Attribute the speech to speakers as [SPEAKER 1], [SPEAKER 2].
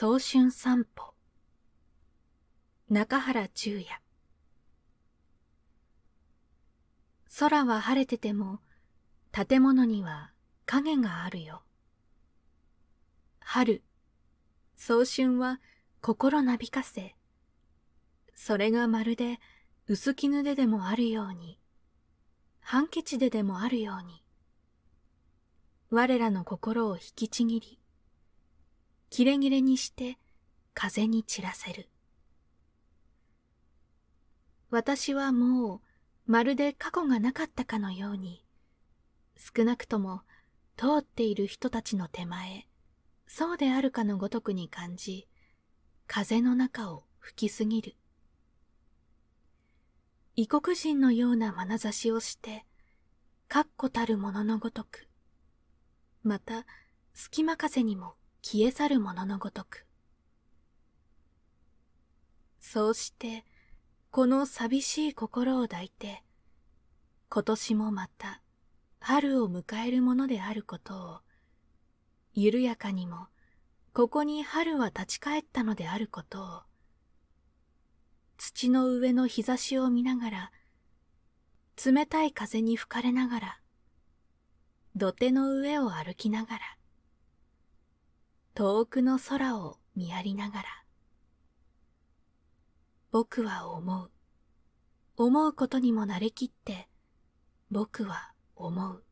[SPEAKER 1] 早春散歩中原中也空は晴れてても建物には影があるよ春早春は心なびかせそれがまるで薄絹ででもあるように半ケチででもあるように我らの心を引きちぎり切れ切れにして風に散らせる。私はもうまるで過去がなかったかのように、少なくとも通っている人たちの手前、そうであるかのごとくに感じ、風の中を吹きすぎる。異国人のような眼差しをして、確固たるもののごとく、また、隙間風にも消え去るもののごとくそうしてこの寂しい心を抱いて今年もまた春を迎えるものであることを緩やかにもここに春は立ち返ったのであることを土の上の日差しを見ながら冷たい風に吹かれながら土手の上を歩きながら遠くの空を見やりながら僕は思う思うことにも慣れきって僕は思う